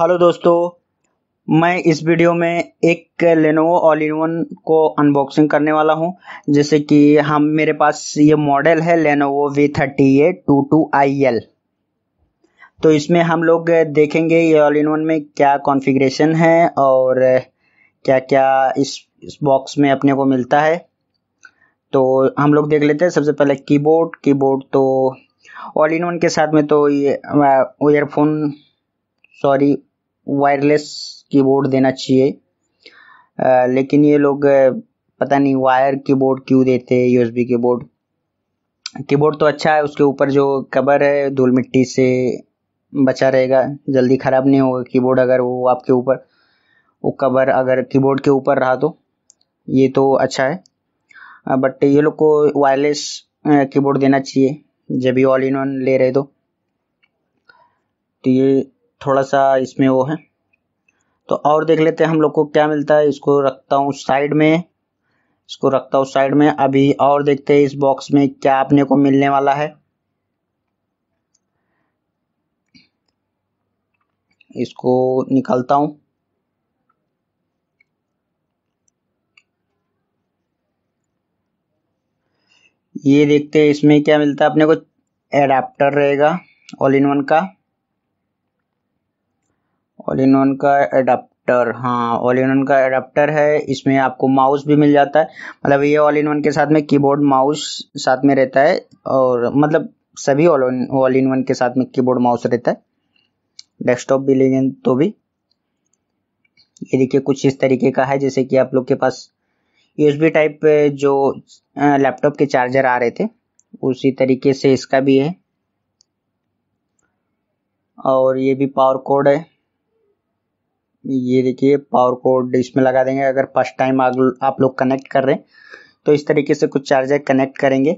hello दोस्तों मैं इस वीडियो में एक लेनोवो ऑल इन वन को अनबॉक्सिंग करने वाला हूं जैसे कि हम मेरे पास ये मॉडल है Lenovo V thirty A two two I L तो इसमें हम लोग देखेंगे ये ऑल इन वन में क्या कॉन्फ़िगरेशन है और क्या क्या इस, इस बॉक्स में अपने को मिलता है तो हम लोग देख लेते हैं सबसे पहले कीबोर्ड कीबोर्ड तो ऑल इन वन के साथ में तो ये ईयरफोन सॉरी वायरलेस कीबोर्ड देना चाहिए लेकिन ये लोग पता नहीं वायर कीबोर्ड क्यों देते हैं यूएसबी कीबोर्ड कीबोर्ड तो अच्छा है उसके ऊपर जो कवर है धूल मिट्टी से बचा रहेगा जल्दी ख़राब नहीं होगा कीबोर्ड अगर वो आपके ऊपर वो कवर अगर कीबोर्ड के ऊपर रहा तो ये तो अच्छा है बट ये लोग को वायरलेस कीबोर्ड देना चाहिए जब भी ऑल इन वन ले रहे तो तो ये थोड़ा सा इसमें वो है तो और देख लेते हैं हम लोग को क्या मिलता है इसको रखता हूँ साइड में इसको रखता हूँ साइड में अभी और देखते हैं इस बॉक्स में क्या अपने को मिलने वाला है इसको निकालता हूँ ये देखते हैं इसमें क्या मिलता है अपने को एडाप्टर रहेगा ऑल इन वन का ऑल इन वन का एडाप्टर हाँ ऑल इन वन का एडाप्टर है इसमें आपको माउस भी मिल जाता है मतलब ये ऑल इन वन के साथ में कीबोर्ड माउस साथ में रहता है और मतलब सभी ऑल ऑल इन वन के साथ में कीबोर्ड माउस रहता है डेस्कटॉप भी लेंगे तो भी ये देखिए कुछ इस तरीके का है जैसे कि आप लोग के पास यूएसबी टाइप जो लैपटॉप के चार्जर आ रहे थे उसी तरीके से इसका भी है और ये भी पावर कोड है ये देखिए पावर कोड इसमें लगा देंगे अगर फर्स्ट टाइम आप लोग कनेक्ट कर रहे हैं तो इस तरीके से कुछ चार्जर कनेक्ट करेंगे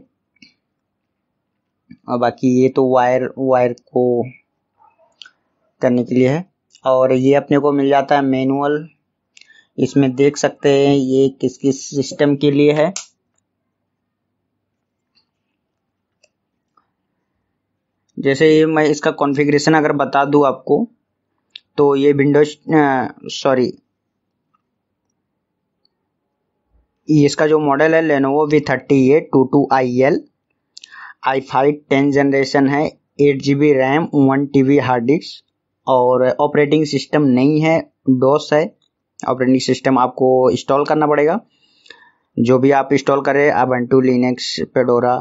और बाकी ये तो वायर वायर को करने के लिए है और ये अपने को मिल जाता है मैनुअल इसमें देख सकते हैं ये किस किस सिस्टम के लिए है जैसे ये मैं इसका कॉन्फ़िगरेशन अगर बता दूँ आपको तो ये विंडोज सॉरी इसका जो मॉडल है Lenovo V thirty A two two I L I five ten generation है eight G B RAM one T B hard disk और ऑपरेटिंग सिस्टम नहीं है डोस है ऑपरेटिंग सिस्टम आपको इंस्टॉल करना पड़ेगा जो भी आप इंस्टॉल करें आप टू लिनक्स पेडोरा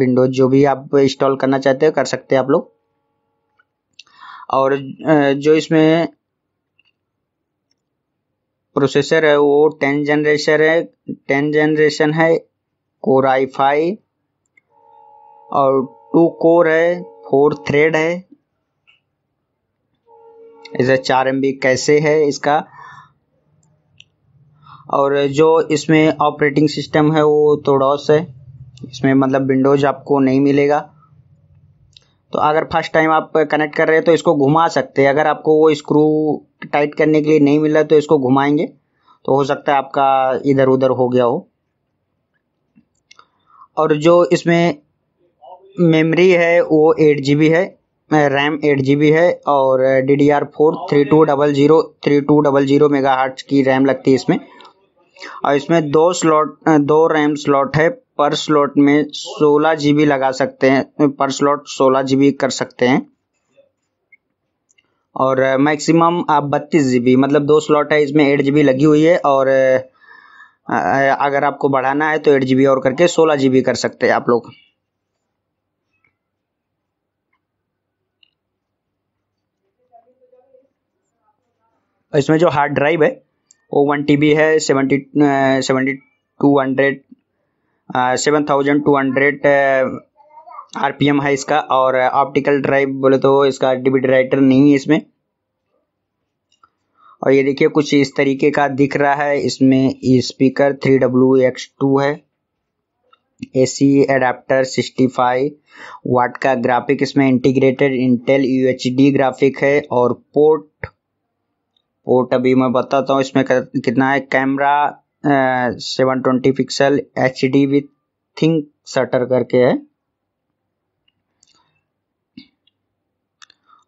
विंडोज जो भी आप इंस्टॉल करना चाहते हो कर सकते हैं आप लोग और जो इसमें प्रोसेसर है वो टेन जनरेशन है टेन जनरेशन है कोर आई फाइव और टू कोर है फोर थ्रेड है इसे चार एम कैसे है इसका और जो इसमें ऑपरेटिंग सिस्टम है वो थोड़ा है इसमें मतलब विंडोज आपको नहीं मिलेगा तो अगर फर्स्ट टाइम आप कनेक्ट कर रहे हैं तो इसको घुमा सकते हैं अगर आपको वो स्क्रू टाइट करने के लिए नहीं मिला तो इसको घुमाएंगे तो हो सकता है आपका इधर उधर हो गया हो और जो इसमें मेमोरी है वो एट जी बी है रैम एट जी बी है और D D R four three two double zero three two double zero mega hertz की रैम लगती है इसमें और इसमें दो स्लॉट दो रैम स्लॉट है पर स्लॉट में सोलह जीबी लगा सकते हैं पर स्लॉट सोलह जीबी कर सकते हैं और मैक्सिमम आप बत्तीस जीबी मतलब दो स्लॉट है इसमें एट जीबी लगी हुई है और अगर आपको बढ़ाना है तो एट जीबी और करके सोलह जीबी कर सकते हैं आप लोग इसमें जो हार्ड ड्राइव है वो वन टी है seventy seventy two hundred seven thousand two hundred R P M है इसका और ऑप्टिकल ड्राइव बोले तो इसका राइटर नहीं है इसमें और ये देखिए कुछ इस तरीके का दिख रहा है इसमें speaker three W x two है एसी एडाप्टर फाइव वाट का ग्राफिक इसमें इंटीग्रेटेड इंटेल यूएचडी ग्राफिक है और पोर्ट पोर्ट अभी मैं बताता हूँ इसमें कितना है camera seven twenty pixel H D with think shutter करके है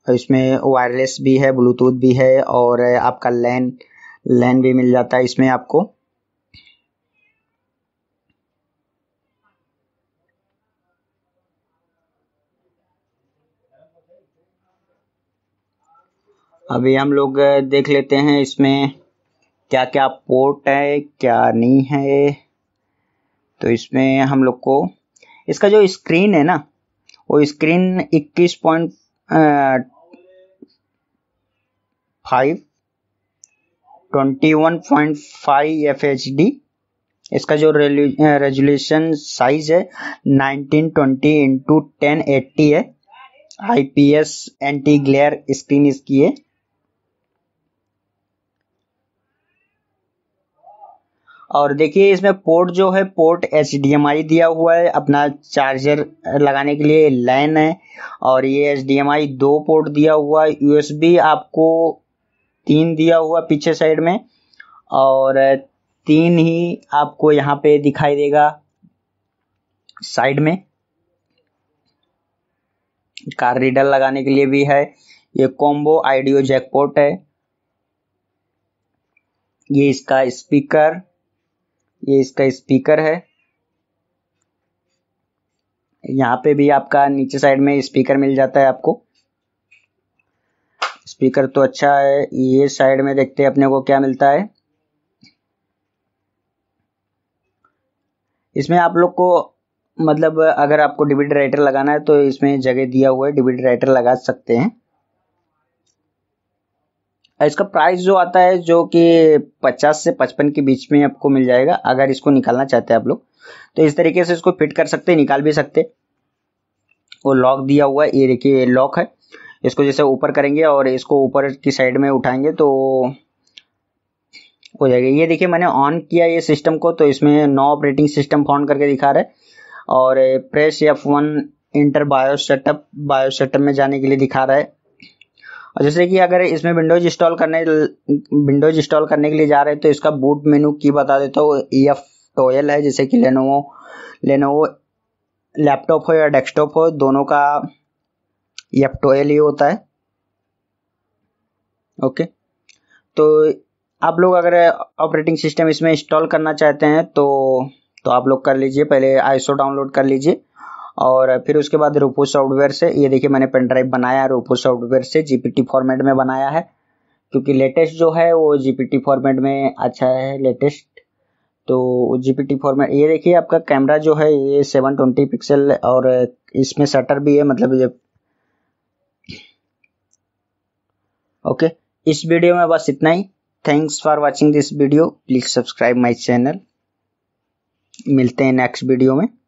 और इसमें वायरलेस भी है ब्लूटूथ भी है और आपका लैन लैन भी मिल जाता है इसमें आपको अभी हम लोग देख लेते हैं इसमें क्या क्या पोर्ट है क्या नहीं है तो इसमें हम लोग को इसका जो स्क्रीन है ना वो स्क्रीन इक्कीस point five twenty one point five F H D इसका जो रेजुलेशन साइज है nineteen twenty into ten eighty है I P S anti glare screen इसकी है और देखिए इसमें पोर्ट जो है पोर्ट एच दिया हुआ है अपना चार्जर लगाने के लिए लाइन है और ये एच दो पोर्ट दिया हुआ है यू आपको तीन दिया हुआ पीछे साइड में और तीन ही आपको यहाँ पे दिखाई देगा साइड में कार रीडर लगाने के लिए भी है ये कॉम्बो आइडियो जैकपोर्ट है ये इसका स्पीकर ये इसका स्पीकर है यहाँ पे भी आपका नीचे साइड में स्पीकर मिल जाता है आपको स्पीकर तो अच्छा है ये साइड में देखते हैं अपने को क्या मिलता है इसमें आप लोग को मतलब अगर आपको डिविड राइटर लगाना है तो इसमें जगह दिया हुआ है डिविड राइटर लगा सकते हैं इसका प्राइस जो आता है जो कि 50 से 55 के बीच में आपको मिल जाएगा अगर इसको निकालना चाहते हैं आप लोग तो इस तरीके से इसको फिट कर सकते निकाल भी सकते और लॉक दिया हुआ है ये देखिए ये लॉक है इसको जैसे ऊपर करेंगे और इसको ऊपर की साइड में उठाएंगे तो हो जाएगा ये देखिए मैंने ऑन किया ये सिस्टम को तो इसमें नो ऑपरेटिंग सिस्टम फॉन करके दिखा रहा है और press F one enter bio setup bio setup में जाने के लिए दिखा रहा है और जैसे कि अगर इसमें विंडोज इंस्टॉल करने विंडोज इंस्टॉल करने के लिए जा रहे हैं तो इसका बूट मेनू की बता देता हूँ ई एफ टोयल है जैसे कि लेनोवो लेनोवो लैपटॉप हो या डेस्कटॉप हो दोनों का ई एफ टोयल ही होता है ओके तो आप लोग अगर ऑपरेटिंग सिस्टम इसमें इंस्टॉल करना चाहते हैं तो तो आप लोग कर लीजिए पहले आईसो डाउनलोड कर लीजिए और फिर उसके बाद रोपो सॉफ्टवेयर से ये देखिए मैंने पेन ड्राइव बनाया रोपो सॉफ्टवेयर से जीपीटी फॉर्मेट में बनाया है क्योंकि लेटेस्ट जो है वो जीपीटी फॉर्मेट में अच्छा है लेटेस्ट तो जीपीटी फॉर्मेट ये देखिए आपका कैमरा जो है ये सेवन ट्वेंटी पिक्सल और इसमें शटर भी है मतलब ये ओके इस वीडियो में बस इतना ही thanks for watching this video please subscribe my channel मिलते हैं नेक्स्ट वीडियो में